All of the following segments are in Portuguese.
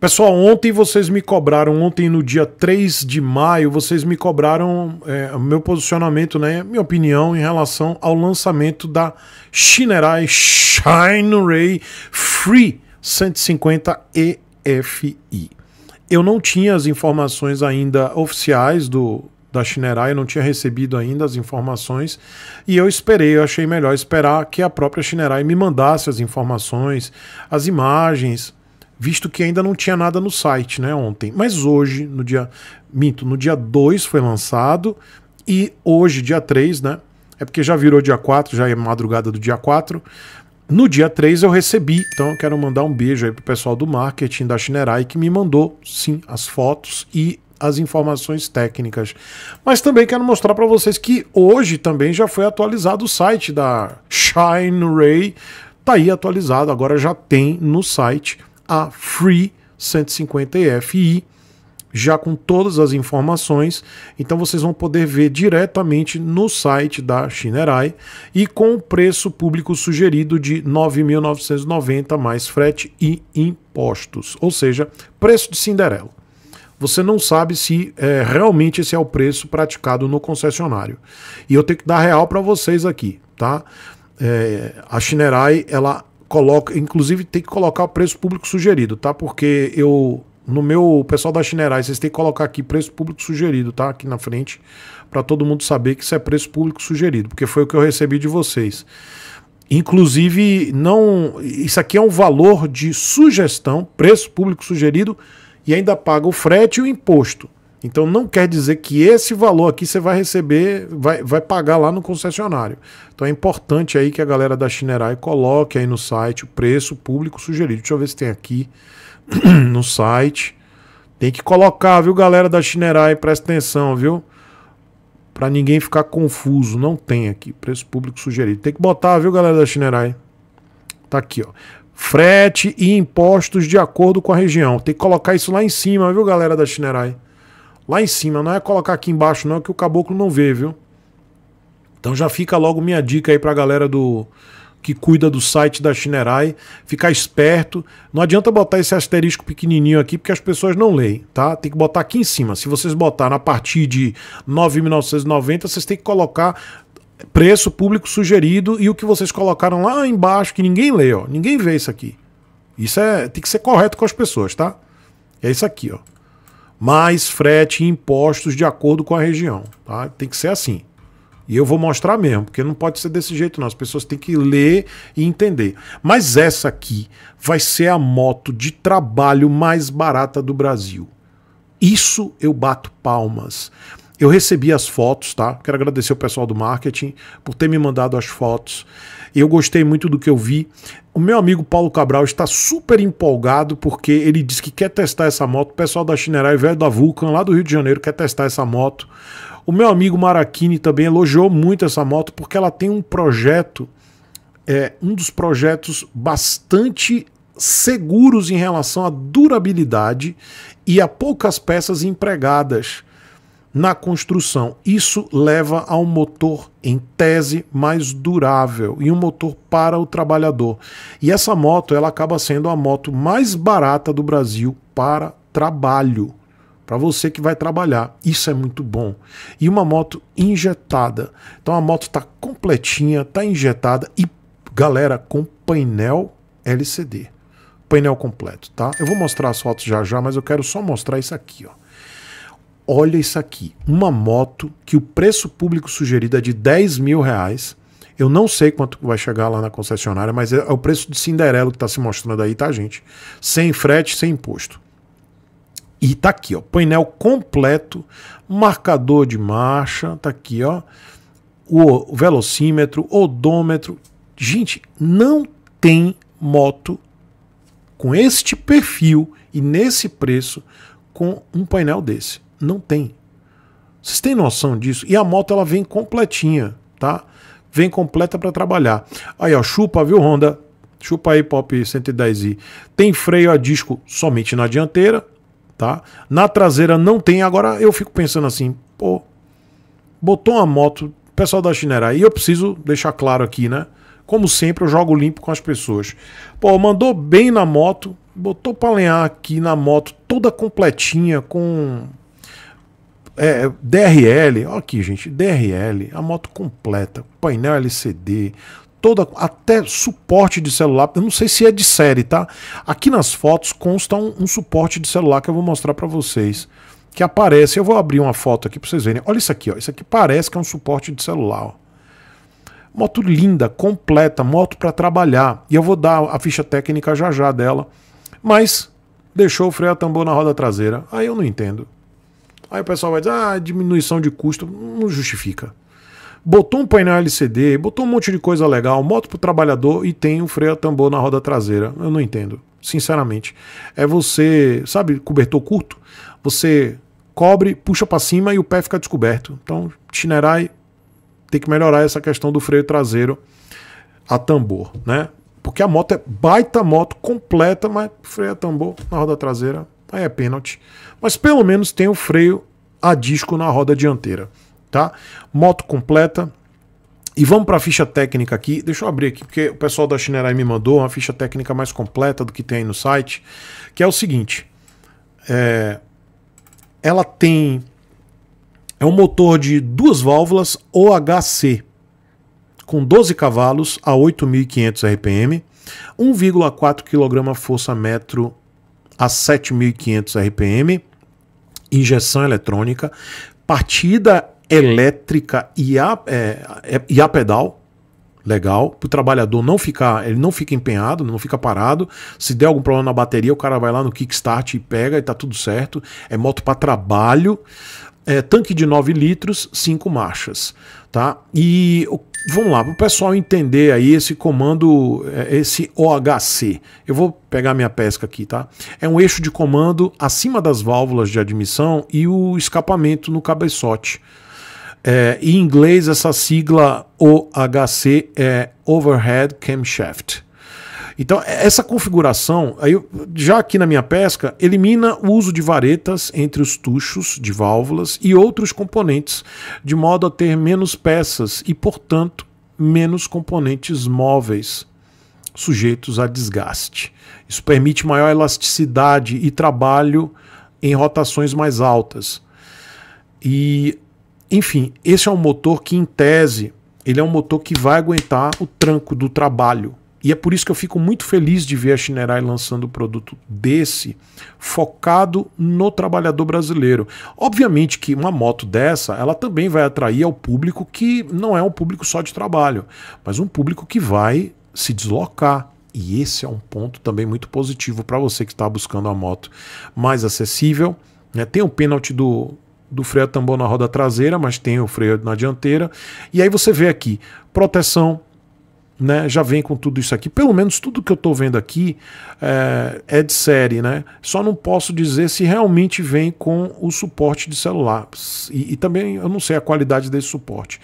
Pessoal, ontem vocês me cobraram, ontem no dia 3 de maio, vocês me cobraram é, meu posicionamento, né, minha opinião em relação ao lançamento da Shinerai Shine Ray Free 150 EFI. Eu não tinha as informações ainda oficiais do da Shinerai, eu não tinha recebido ainda as informações e eu esperei, eu achei melhor esperar que a própria Shinerai me mandasse as informações, as imagens, visto que ainda não tinha nada no site, né, ontem. Mas hoje, no dia, minto, no dia 2 foi lançado e hoje, dia 3, né, é porque já virou dia 4, já é madrugada do dia 4. No dia 3 eu recebi, então eu quero mandar um beijo aí pro pessoal do marketing da Shinerai que me mandou, sim, as fotos e as informações técnicas. Mas também quero mostrar para vocês que hoje também já foi atualizado o site da Shine Ray. Tá aí atualizado, agora já tem no site a Free 150 Fi, já com todas as informações. Então vocês vão poder ver diretamente no site da Shinerai e com o preço público sugerido de 9.990 mais frete e impostos, ou seja, preço de Cinderela. Você não sabe se é, realmente esse é o preço praticado no concessionário. E eu tenho que dar real para vocês aqui, tá? É, a Shinerai ela coloca, inclusive tem que colocar o preço público sugerido, tá? Porque eu no meu pessoal da Chinerais, vocês têm que colocar aqui preço público sugerido, tá? Aqui na frente, para todo mundo saber que isso é preço público sugerido, porque foi o que eu recebi de vocês. Inclusive, não, isso aqui é um valor de sugestão, preço público sugerido e ainda paga o frete e o imposto. Então não quer dizer que esse valor aqui você vai receber, vai, vai pagar lá no concessionário. Então é importante aí que a galera da Chinerai coloque aí no site o preço público sugerido. Deixa eu ver se tem aqui no site. Tem que colocar, viu, galera da Chinerai? presta atenção, viu? Para ninguém ficar confuso, não tem aqui preço público sugerido. Tem que botar, viu, galera da Chinerai? Tá aqui, ó frete e impostos de acordo com a região. Tem que colocar isso lá em cima, viu, galera da Chinerai? lá em cima. Não é colocar aqui embaixo, não, que o caboclo não vê, viu? Então já fica logo minha dica aí pra galera do que cuida do site da Shinerai, ficar esperto. Não adianta botar esse asterisco pequenininho aqui porque as pessoas não leem, tá? Tem que botar aqui em cima. Se vocês botar a partir de 9.990, vocês têm que colocar preço público sugerido e o que vocês colocaram lá embaixo que ninguém lê, ó. Ninguém vê isso aqui. Isso é, tem que ser correto com as pessoas, tá? É isso aqui, ó mais frete e impostos de acordo com a região. Tá? Tem que ser assim. E eu vou mostrar mesmo, porque não pode ser desse jeito, não. As pessoas têm que ler e entender. Mas essa aqui vai ser a moto de trabalho mais barata do Brasil. Isso eu bato palmas. Eu recebi as fotos, tá? Quero agradecer o pessoal do marketing por ter me mandado as fotos. Eu gostei muito do que eu vi. O meu amigo Paulo Cabral está super empolgado porque ele disse que quer testar essa moto. O pessoal da Chinerai velho da Vulcan, lá do Rio de Janeiro, quer testar essa moto. O meu amigo Maraquini também elogiou muito essa moto porque ela tem um projeto, é, um dos projetos bastante seguros em relação à durabilidade e a poucas peças empregadas na construção. Isso leva a um motor, em tese, mais durável e um motor para o trabalhador. E essa moto ela acaba sendo a moto mais barata do Brasil para trabalho. Para você que vai trabalhar, isso é muito bom. E uma moto injetada. Então a moto está completinha, está injetada e, galera, com painel LCD. Painel completo, tá? Eu vou mostrar as fotos já já, mas eu quero só mostrar isso aqui, ó olha isso aqui, uma moto que o preço público sugerido é de 10 mil reais. Eu não sei quanto vai chegar lá na concessionária, mas é, é o preço de Cinderelo que está se mostrando aí, tá, gente? Sem frete, sem imposto. E tá aqui, ó, painel completo, marcador de marcha, tá aqui, ó, o velocímetro, odômetro. Gente, não tem moto com este perfil e nesse preço com um painel desse. Não tem. Vocês têm noção disso? E a moto ela vem completinha, tá? Vem completa para trabalhar. Aí, ó, chupa, viu, Honda? Chupa aí, Pop 110i. Tem freio a disco somente na dianteira, tá? Na traseira não tem. Agora eu fico pensando assim, pô, botou uma moto, pessoal da Chinerai, e eu preciso deixar claro aqui, né? Como sempre, eu jogo limpo com as pessoas. Pô, mandou bem na moto, botou para lenhar aqui na moto toda completinha, com é, DRL, olha aqui, gente, DRL, a moto completa, painel LCD, toda até suporte de celular. Eu não sei se é de série, tá? Aqui nas fotos consta um, um suporte de celular que eu vou mostrar para vocês. Que aparece, eu vou abrir uma foto aqui para vocês verem. Olha isso aqui, ó. Isso aqui parece que é um suporte de celular. Ó. Moto linda, completa, moto para trabalhar. E eu vou dar a ficha técnica já já dela. Mas deixou o freio a tambor na roda traseira. Aí eu não entendo. Aí o pessoal vai dizer, ah, diminuição de custo, não justifica. Botou um painel LCD, botou um monte de coisa legal, moto pro trabalhador e tem um freio a tambor na roda traseira. Eu não entendo, sinceramente. É você, sabe, cobertor curto, você cobre, puxa para cima e o pé fica descoberto. Então, Tinerai tem que melhorar essa questão do freio traseiro a tambor, né? Porque a moto é baita moto completa, mas freio a tambor na roda traseira Aí é pênalti. Mas pelo menos tem o freio a disco na roda dianteira. Tá? Moto completa. E vamos para a ficha técnica aqui. Deixa eu abrir aqui, porque o pessoal da Chinerai me mandou uma ficha técnica mais completa do que tem aí no site. Que é o seguinte: é... ela tem. É um motor de duas válvulas OHC, com 12 cavalos a 8.500 RPM, 1,4 kg força metro a 7.500 RPM, injeção eletrônica, partida elétrica e a, é, é e a pedal, legal, para o trabalhador não ficar, ele não fica empenhado, não fica parado. Se der algum problema na bateria, o cara vai lá no Kickstart e pega e tá tudo certo. É moto para trabalho é, tanque de 9 litros, 5 marchas. Tá? E vamos lá, para o pessoal entender aí esse comando, é, esse OHC. Eu vou pegar minha pesca aqui, tá? É um eixo de comando acima das válvulas de admissão e o escapamento no cabeçote. É, em inglês, essa sigla OHC é Overhead Camshaft. Então, é, essa configuração, aí, já aqui na minha pesca, elimina o uso de varetas entre os tuchos de válvulas e outros componentes, de modo a ter menos peças e, portanto, menos componentes móveis sujeitos a desgaste. Isso permite maior elasticidade e trabalho em rotações mais altas. E, enfim, esse é um motor que, em tese, ele é um motor que vai aguentar o tranco do trabalho e é por isso que eu fico muito feliz de ver a Shinerai lançando um produto desse, focado no trabalhador brasileiro. Obviamente que uma moto dessa, ela também vai atrair ao público que não é um público só de trabalho, mas um público que vai se deslocar. E esse é um ponto também muito positivo para você que está buscando a moto mais acessível. Né? Tem o um pênalti do, do freio tambor na roda traseira, mas tem o freio na dianteira. E aí você vê aqui proteção né, já vem com tudo isso aqui. Pelo menos tudo que eu estou vendo aqui é, é, de série, né? Só não posso dizer se realmente vem com o suporte de celular. E, e, também eu não sei a qualidade desse suporte.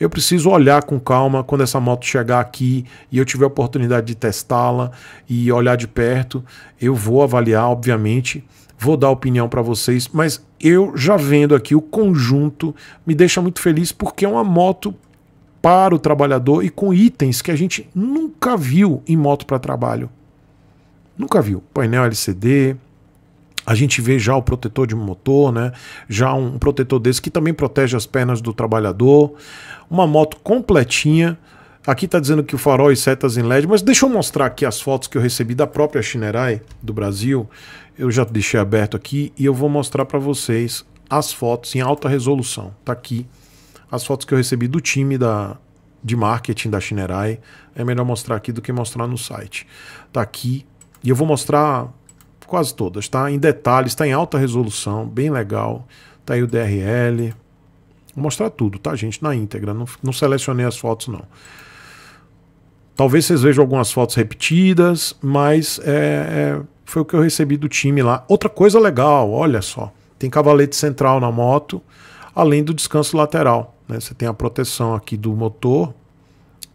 Eu preciso olhar com calma quando essa moto chegar aqui e eu tiver a oportunidade de testá-la e olhar de perto. Eu vou avaliar, obviamente. Vou dar opinião para vocês, mas eu já vendo aqui o conjunto me deixa muito feliz porque é uma moto para o trabalhador e com itens que a gente nunca viu em moto para trabalho. Nunca viu. Painel LCD, a gente vê já o protetor de motor, né? Já um protetor desse que também protege as pernas do trabalhador. Uma moto completinha. Aqui está dizendo que o farol e setas em LED, mas deixa eu mostrar aqui as fotos que eu recebi da própria Shinerai do Brasil. Eu já deixei aberto aqui e eu vou mostrar para vocês as fotos em alta resolução. Tá aqui as fotos que eu recebi do time da, de marketing da Shinerai é melhor mostrar aqui do que mostrar no site. Tá aqui. E eu vou mostrar quase todas, tá? Em detalhes, tá em alta resolução, bem legal. Tá aí o DRL. Vou mostrar tudo, tá, gente? Na íntegra. Não, não selecionei as fotos, não. Talvez vocês vejam algumas fotos repetidas, mas é, é, foi o que eu recebi do time lá. Outra coisa legal, olha só. Tem cavalete central na moto além do descanso lateral. Né? Você tem a proteção aqui do motor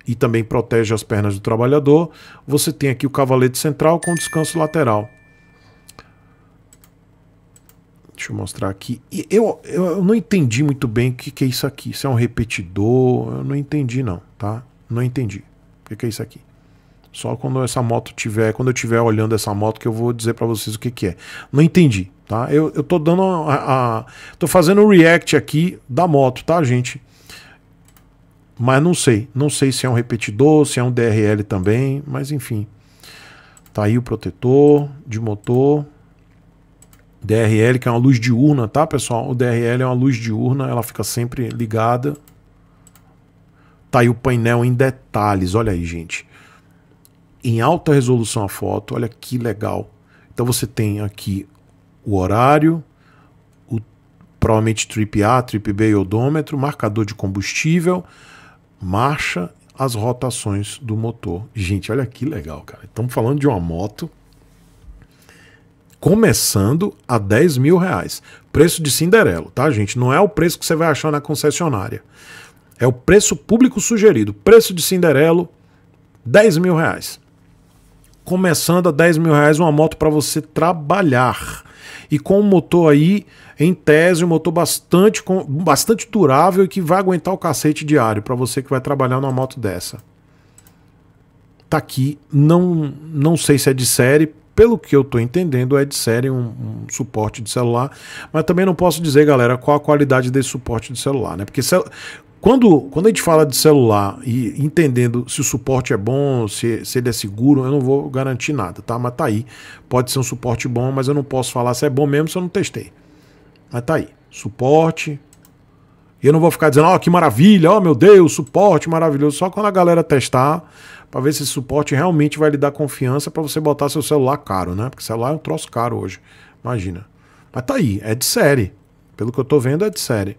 e também protege as pernas do trabalhador. Você tem aqui o cavalete central com descanso lateral. Deixa eu mostrar aqui. Eu, eu não entendi muito bem o que, que é isso aqui. Se é um repetidor, eu não entendi não, tá? Não entendi. O que, que é isso aqui? Só quando essa moto tiver, quando eu tiver olhando essa moto que eu vou dizer para vocês o que, que é. Não entendi, tá? Eu, eu tô dando a, a, tô fazendo o react aqui da moto, tá, gente? Mas não sei, não sei se é um repetidor, se é um DRL também, mas enfim. Tá aí o protetor de motor. DRL, que é uma luz diurna, tá, pessoal? O DRL é uma luz diurna, ela fica sempre ligada. Tá aí o painel em detalhes, olha aí, gente em alta resolução a foto. Olha que legal. Então você tem aqui o horário, o, provavelmente trip A, trip B e odômetro, marcador de combustível, marcha, as rotações do motor. Gente, olha que legal, cara. Estamos falando de uma moto começando a 10 mil reais. Preço de Cinderelo, tá, gente? Não é o preço que você vai achar na concessionária. É o preço público sugerido. Preço de Cinderelo, 10 mil reais começando a 10 mil reais uma moto para você trabalhar. E com um motor aí, em tese, um motor bastante, bastante durável e que vai aguentar o cacete diário para você que vai trabalhar numa moto dessa. Tá aqui, não, não sei se é de série, pelo que eu estou entendendo, é de série um, um, suporte de celular, mas também não posso dizer, galera, qual a qualidade desse suporte de celular, né? Porque cel quando, quando a gente fala de celular e entendendo se o suporte é bom, se, se ele é seguro, eu não vou garantir nada, tá? Mas tá aí. Pode ser um suporte bom, mas eu não posso falar se é bom mesmo se eu não testei. Mas tá aí. Suporte. E eu não vou ficar dizendo, ó, oh, que maravilha, ó, oh, meu Deus, suporte maravilhoso. Só quando a galera testar, para ver se esse suporte realmente vai lhe dar confiança para você botar seu celular caro, né? Porque celular é um troço caro hoje. Imagina. Mas tá aí, é de série. Pelo que eu tô vendo, é de série.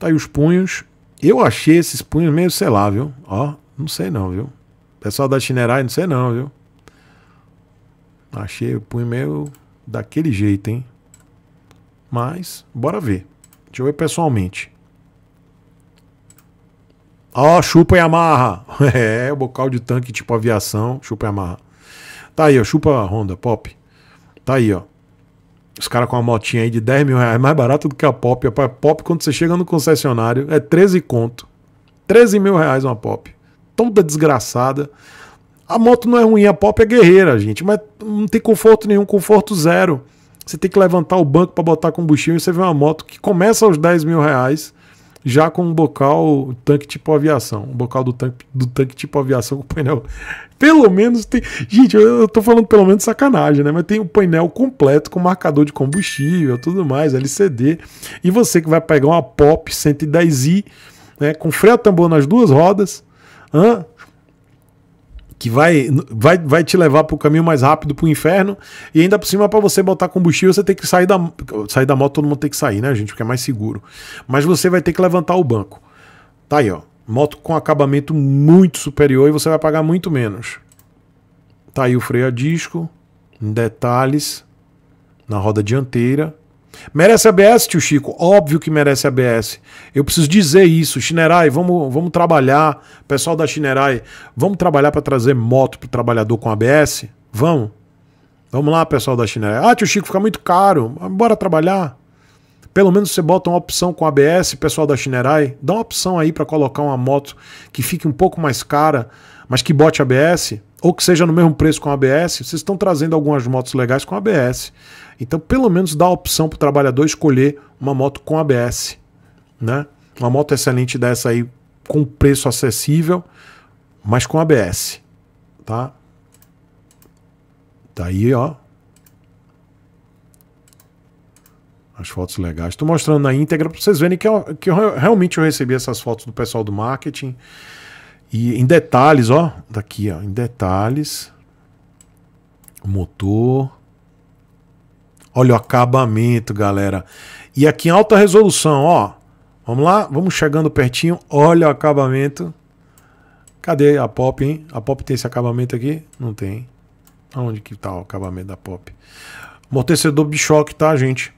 Tá aí os punhos. Eu achei esses punhos meio, sei lá, viu? Ó, não sei não, viu? Pessoal da Chinerai, não sei não, viu? Achei o punho meio daquele jeito, hein? Mas, bora ver. Deixa eu ver pessoalmente. Ó, oh, chupa e amarra. É, o bocal de tanque tipo aviação, chupa e amarra. Tá aí, ó, chupa Honda, pop. Tá aí, ó. Os caras com uma motinha aí de 10 mil reais mais barato do que a pop. A pop, quando você chega no concessionário, é 13 conto. 13 mil reais uma pop. Toda desgraçada. A moto não é ruim, a pop é guerreira, gente. Mas não tem conforto nenhum, conforto zero. Você tem que levantar o banco para botar combustível e você vê uma moto que começa aos 10 mil reais já com um bocal tanque tipo aviação. Um bocal do tanque, do tanque tipo aviação com painel. Pelo menos tem. Gente, eu, eu tô falando pelo menos sacanagem, né? Mas tem o um painel completo com marcador de combustível, tudo mais, LCD. E você que vai pegar uma Pop 110i, né? Com freio a tambor nas duas rodas. Hã? que vai, vai, vai te levar para o caminho mais rápido para o inferno. E ainda por cima, para você botar combustível, você tem que sair da, sair da moto, todo mundo tem que sair, né, gente? Porque é mais seguro. Mas você vai ter que levantar o banco. Tá aí, ó. Moto com acabamento muito superior e você vai pagar muito menos. Tá aí o freio a disco, detalhes na roda dianteira. Merece ABS, tio Chico? Óbvio que merece ABS. Eu preciso dizer isso. Chinerai, vamos, vamos trabalhar. Pessoal da Chinerai, vamos trabalhar para trazer moto para o trabalhador com ABS? Vamos. Vamos lá, pessoal da Chinerai. Ah, tio Chico, fica muito caro. Bora trabalhar. Pelo menos você bota uma opção com ABS, pessoal da Chinerai. Dá uma opção aí para colocar uma moto que fique um pouco mais cara, mas que bote ABS ou que seja no mesmo preço com ABS, vocês estão trazendo algumas motos legais com ABS. Então, pelo menos dá a opção para o trabalhador escolher uma moto com ABS. Né? Uma moto excelente dessa aí, com preço acessível, mas com ABS. Tá? Tá aí, ó. As fotos legais. Estou mostrando na íntegra para vocês verem que, eu, que eu, realmente eu recebi essas fotos do pessoal do marketing. E em detalhes, ó, daqui, tá ó, em detalhes, motor. Olha o acabamento, galera. E aqui em alta resolução, ó. Vamos lá, vamos chegando pertinho. Olha o acabamento. Cadê a pop, hein? A pop tem esse acabamento aqui? Não tem. Onde que tá o acabamento da pop? Amortecedor choque, tá, gente?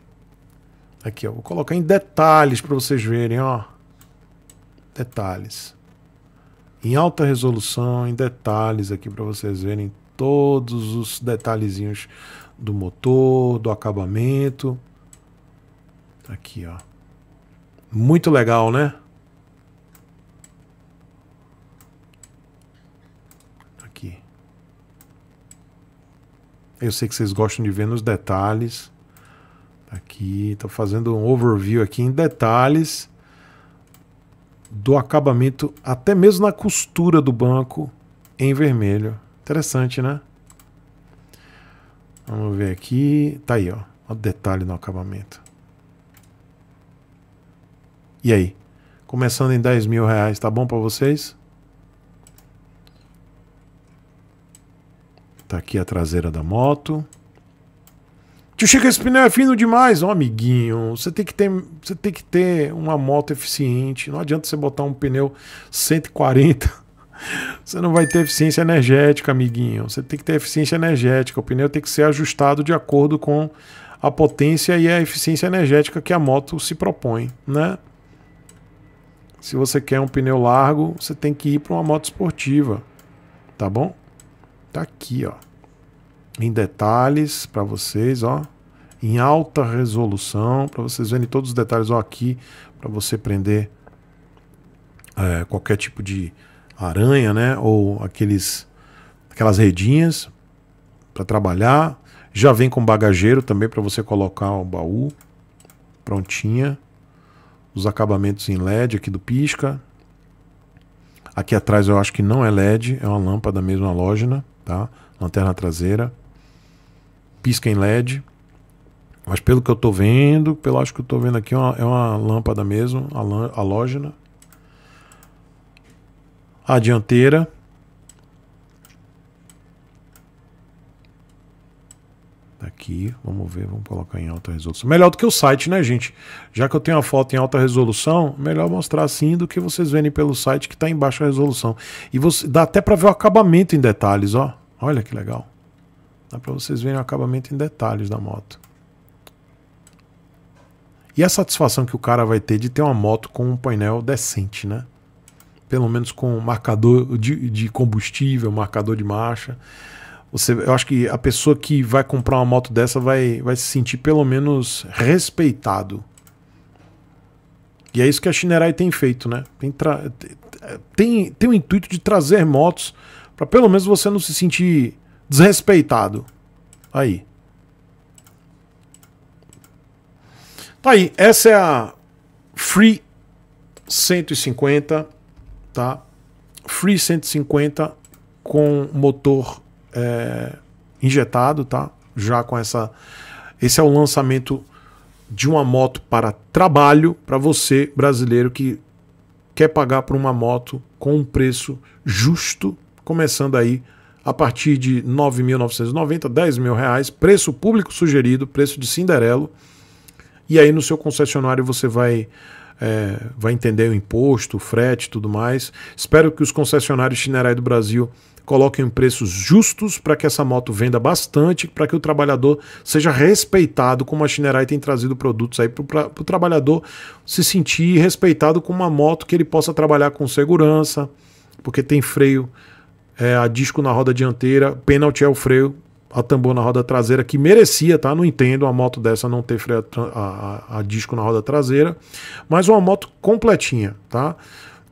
Aqui, ó. Vou colocar em detalhes para vocês verem, ó. Detalhes em alta resolução, em detalhes aqui para vocês verem todos os detalhezinhos do motor, do acabamento. Tá aqui, ó. Muito legal, né? Aqui. Eu sei que vocês gostam de ver nos detalhes. Tá aqui, tô fazendo um overview aqui em detalhes do acabamento, até mesmo na costura do banco, em vermelho. Interessante, né? Vamos ver aqui. Tá aí, ó. Olha o detalhe no acabamento. E aí? Começando em 10 mil reais, tá bom para vocês? Tá aqui a traseira da moto. Tio Chico, esse pneu é fino demais. Ó, oh, amiguinho, você tem, que ter, você tem que ter uma moto eficiente. Não adianta você botar um pneu 140. Você não vai ter eficiência energética, amiguinho. Você tem que ter eficiência energética. O pneu tem que ser ajustado de acordo com a potência e a eficiência energética que a moto se propõe, né? Se você quer um pneu largo, você tem que ir para uma moto esportiva, tá bom? Tá aqui, ó em detalhes para vocês, ó em alta resolução, para vocês verem todos os detalhes ó, aqui, para você prender é, qualquer tipo de aranha, né? Ou aqueles, aquelas redinhas para trabalhar. Já vem com bagageiro também para você colocar o baú. Prontinha. Os acabamentos em LED aqui do Pisca. Aqui atrás eu acho que não é LED, é uma lâmpada mesmo halógena, tá? Lanterna traseira. Pisca em LED. Mas pelo que eu estou vendo, pelo acho que eu estou vendo aqui, é uma, é uma lâmpada mesmo, a halógena. A dianteira. Tá aqui, vamos ver, vamos colocar em alta resolução. Melhor do que o site, né, gente? Já que eu tenho a foto em alta resolução, melhor mostrar assim do que vocês verem pelo site que está em baixa resolução. E você, dá até para ver o acabamento em detalhes, ó. Olha que legal. Dá para vocês verem o acabamento em detalhes da moto. E a satisfação que o cara vai ter de ter uma moto com um painel decente, né? Pelo menos com marcador de, de combustível, marcador de marcha. Você, eu acho que a pessoa que vai comprar uma moto dessa vai, vai se sentir pelo menos respeitado. E é isso que a Shinerai tem feito, né? Tem, tra... tem, tem o intuito de trazer motos para pelo menos você não se sentir desrespeitado. Aí. Tá aí, essa é a Free 150, tá? Free 150 com motor é, injetado, tá? Já com essa. Esse é o lançamento de uma moto para trabalho para você brasileiro que quer pagar por uma moto com um preço justo, começando aí a partir de 9.990, R$ mil reais, preço público sugerido, preço de Cinderelo. E aí no seu concessionário você vai é, vai entender o imposto, o frete, tudo mais. Espero que os concessionários Chinerai do Brasil coloquem preços justos para que essa moto venda bastante, para que o trabalhador seja respeitado, como a Chinerai tem trazido produtos aí para o trabalhador se sentir respeitado com uma moto que ele possa trabalhar com segurança, porque tem freio é, a disco na roda dianteira, pênalti é o freio a tambor na roda traseira, que merecia, tá? Não entendo uma moto dessa não ter freio a, a, a disco na roda traseira, mas uma moto completinha, tá?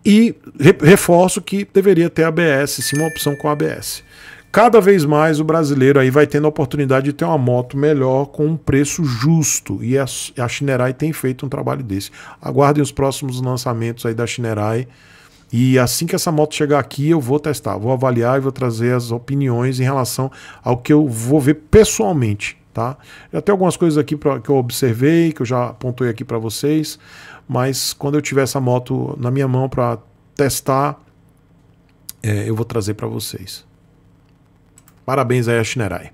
E reforço que deveria ter ABS, sim, uma opção com ABS. Cada vez mais o brasileiro aí vai tendo a oportunidade de ter uma moto melhor com um preço justo. E a, a Shinerai tem feito um trabalho desse. Aguardem os próximos lançamentos aí da Shinerai. E assim que essa moto chegar aqui, eu vou testar, vou avaliar e vou trazer as opiniões em relação ao que eu vou ver pessoalmente, tá? Já tem algumas coisas aqui pra, que eu observei, que eu já apontei aqui para vocês, mas quando eu tiver essa moto na minha mão para testar, é, eu vou trazer para vocês. Parabéns aí a Shinerai.